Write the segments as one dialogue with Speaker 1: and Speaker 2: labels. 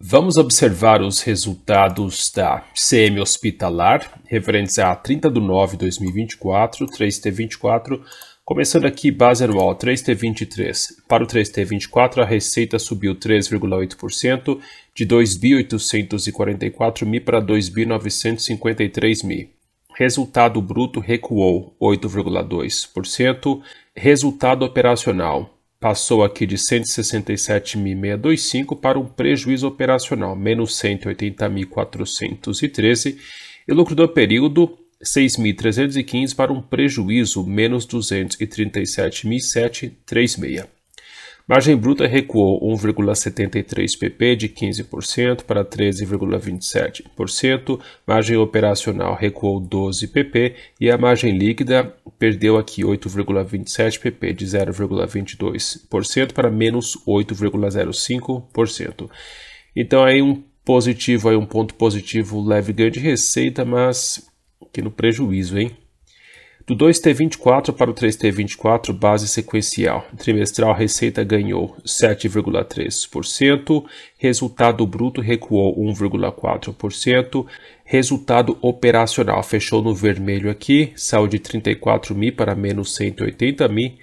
Speaker 1: Vamos observar os resultados da CM hospitalar, referentes a 30 de 9 de 2024, 3T24, começando aqui base anual 3T23. Para o 3T24, a receita subiu 3,8%, de 2.844 mil para 2.953 mil. Resultado bruto recuou 8,2%. Resultado operacional passou aqui de 167.625 para um prejuízo operacional, menos 180.413, e lucro do período 6.315 para um prejuízo, menos 237.736. Margem bruta recuou 1,73 pp de 15% para 13,27%, margem operacional recuou 12 pp e a margem líquida perdeu aqui 8,27 pp de 0,22% para menos 8,05%. Então aí um positivo, aí um ponto positivo leve ganho de receita, mas que no prejuízo, hein? Do 2T24 para o 3T24, base sequencial. Trimestral, receita ganhou 7,3%, resultado bruto recuou 1,4%, resultado operacional fechou no vermelho aqui, saiu de 34 mil para menos 180 mil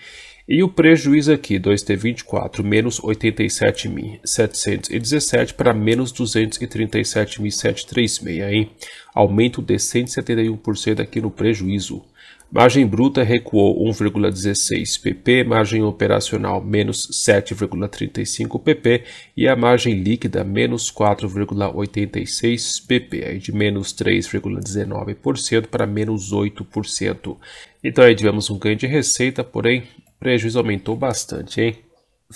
Speaker 1: e o prejuízo aqui, 2T24, menos 87.717 para menos 237.736, hein? Aumento de 171% aqui no prejuízo. Margem bruta recuou 1,16 pp, margem operacional menos 7,35 pp e a margem líquida menos 4,86 pp, aí de menos 3,19% para menos 8%. Então aí tivemos um ganho de receita, porém prejuízo aumentou bastante, hein?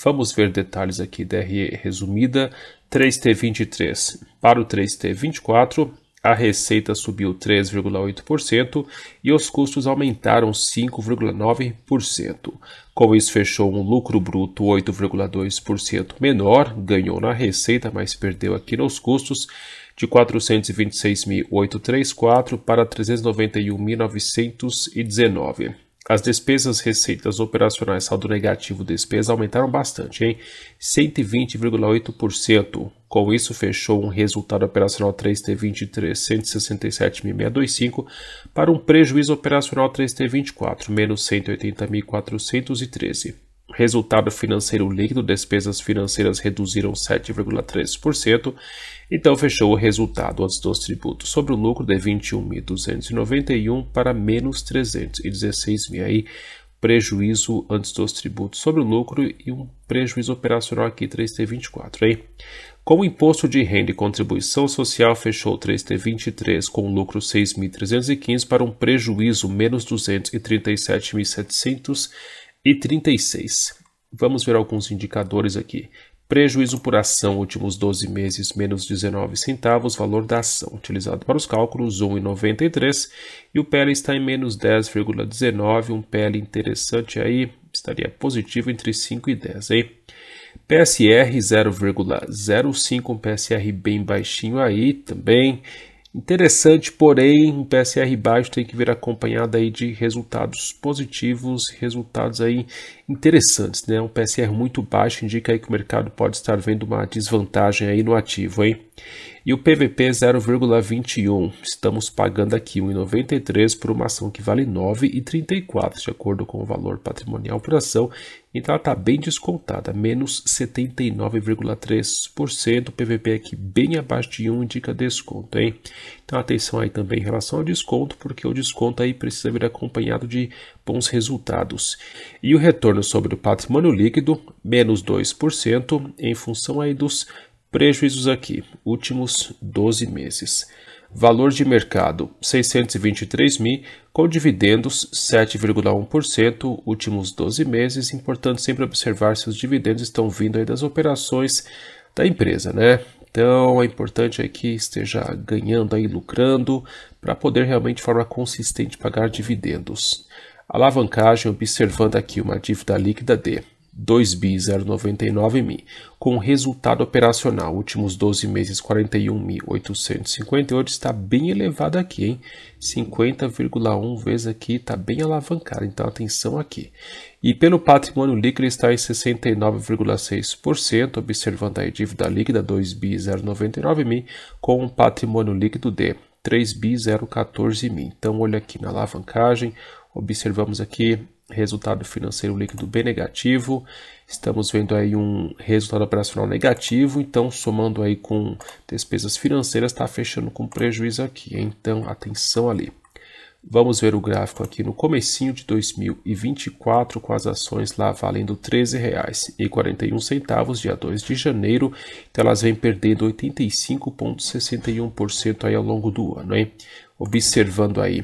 Speaker 1: Vamos ver detalhes aqui, DRE resumida, 3T23 para o 3T24, a receita subiu 3,8% e os custos aumentaram 5,9%. Com isso, fechou um lucro bruto 8,2% menor, ganhou na receita, mas perdeu aqui nos custos, de 426.834 para 391.919. As despesas, receitas operacionais, saldo negativo, despesa aumentaram bastante, hein? 120,8%. Com isso, fechou um resultado operacional 3T23 167.625 para um prejuízo operacional 3T24 menos 180.413. Resultado financeiro líquido, despesas financeiras reduziram 7,3%, então fechou o resultado antes dos tributos sobre o lucro de 21.291 para menos 316 mil. Aí, prejuízo antes dos tributos sobre o lucro e um prejuízo operacional aqui 3T24, aí Com o imposto de renda e contribuição social fechou 3T23 com um lucro 6.315 para um prejuízo menos 237.736. Vamos ver alguns indicadores aqui. Prejuízo por ação, últimos 12 meses, menos 19 centavos, valor da ação, utilizado para os cálculos, 1,93, e o PL está em menos 10,19, um PL interessante aí, estaria positivo entre 5 e 10, hein? PSR 0,05, um PSR bem baixinho aí também, Interessante, porém, um PSR baixo tem que vir acompanhado aí de resultados positivos, resultados aí interessantes, né? Um PSR muito baixo indica aí que o mercado pode estar vendo uma desvantagem aí no ativo, hein? E o PVP 0,21, estamos pagando aqui 1,93 por uma ação que vale 9,34, de acordo com o valor patrimonial por ação, então ela está bem descontada, menos 79,3%, PVP aqui bem abaixo de 1 indica desconto, hein? Então atenção aí também em relação ao desconto, porque o desconto aí precisa vir acompanhado de bons resultados. E o retorno sobre o patrimônio líquido, menos 2%, em função aí dos prejuízos aqui, últimos 12 meses. Valor de mercado 623 mil, com dividendos 7,1%, últimos 12 meses. Importante sempre observar se os dividendos estão vindo aí das operações da empresa, né? Então é importante aí que esteja ganhando aí, lucrando, para poder realmente de forma consistente pagar dividendos. Alavancagem observando aqui uma dívida líquida de 2 b 099 mil, com resultado operacional últimos 12 meses 41.858 está bem elevado aqui, hein? 50,1 vezes aqui está bem alavancado, então atenção aqui. E pelo patrimônio líquido está em 69,6%, observando aí dívida líquida 2 b 099 mil, com um patrimônio líquido de 3 b 014 mil. Então olha aqui na alavancagem, observamos aqui resultado financeiro líquido B negativo, estamos vendo aí um resultado operacional negativo, então somando aí com despesas financeiras está fechando com prejuízo aqui, então atenção ali. Vamos ver o gráfico aqui no comecinho de 2024 com as ações lá valendo R$ 13,41 dia 2 de janeiro, então elas vêm perdendo 85,61% aí ao longo do ano, hein? Observando aí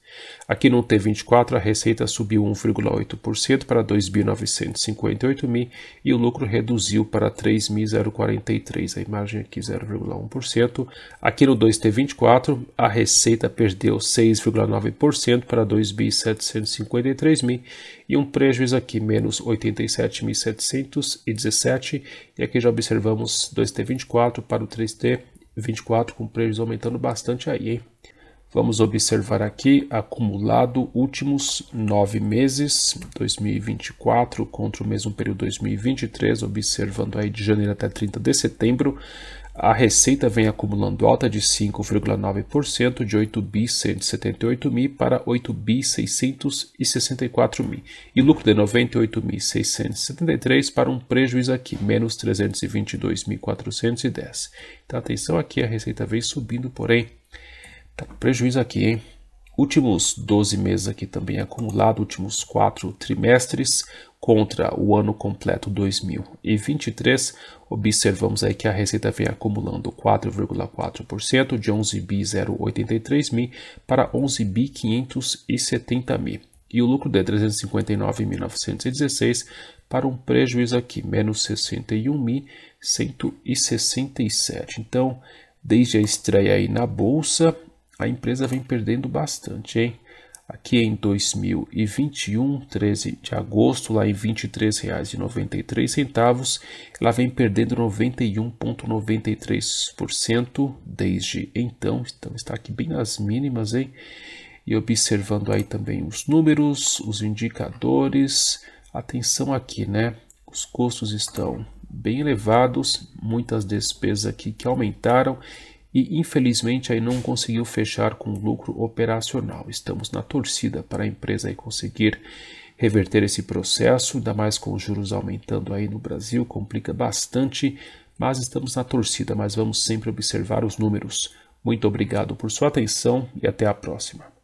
Speaker 1: Aqui no T24, a receita subiu 1,8% para 2.958 mil e o lucro reduziu para 3.043, a imagem aqui 0,1%. Aqui no 2T24, a receita perdeu 6,9% para 2.753 mil e um prejuízo aqui menos 87.717 e aqui já observamos 2T24 para o 3T24 com prejuízo aumentando bastante aí, hein? Vamos observar aqui, acumulado últimos nove meses, 2024 contra o mesmo período 2023, observando aí de janeiro até 30 de setembro, a receita vem acumulando alta de 5,9% de 8 bi 178 mil para 8 bi 664 mil e lucro de 98.673 para um prejuízo aqui menos 322.410. Então atenção aqui a receita vem subindo, porém Tá com prejuízo aqui, hein? Últimos 12 meses aqui também acumulado, últimos 4 trimestres contra o ano completo 2023, observamos aí que a receita vem acumulando 4,4% de 11 bi 083 mil para 11 bi 570 mil e o lucro de 359.916 para um prejuízo aqui, menos 61.167. Então, desde a estreia aí na Bolsa, a empresa vem perdendo bastante, hein? Aqui em 2021, 13 de agosto, lá em R$ 23,93, ela vem perdendo 91,93% desde então. Então está aqui bem nas mínimas, hein? E observando aí também os números, os indicadores, atenção aqui, né? Os custos estão bem elevados, muitas despesas aqui que aumentaram e infelizmente aí não conseguiu fechar com lucro operacional. Estamos na torcida para a empresa aí conseguir reverter esse processo, ainda mais com os juros aumentando aí no Brasil, complica bastante, mas estamos na torcida, mas vamos sempre observar os números. Muito obrigado por sua atenção e até a próxima.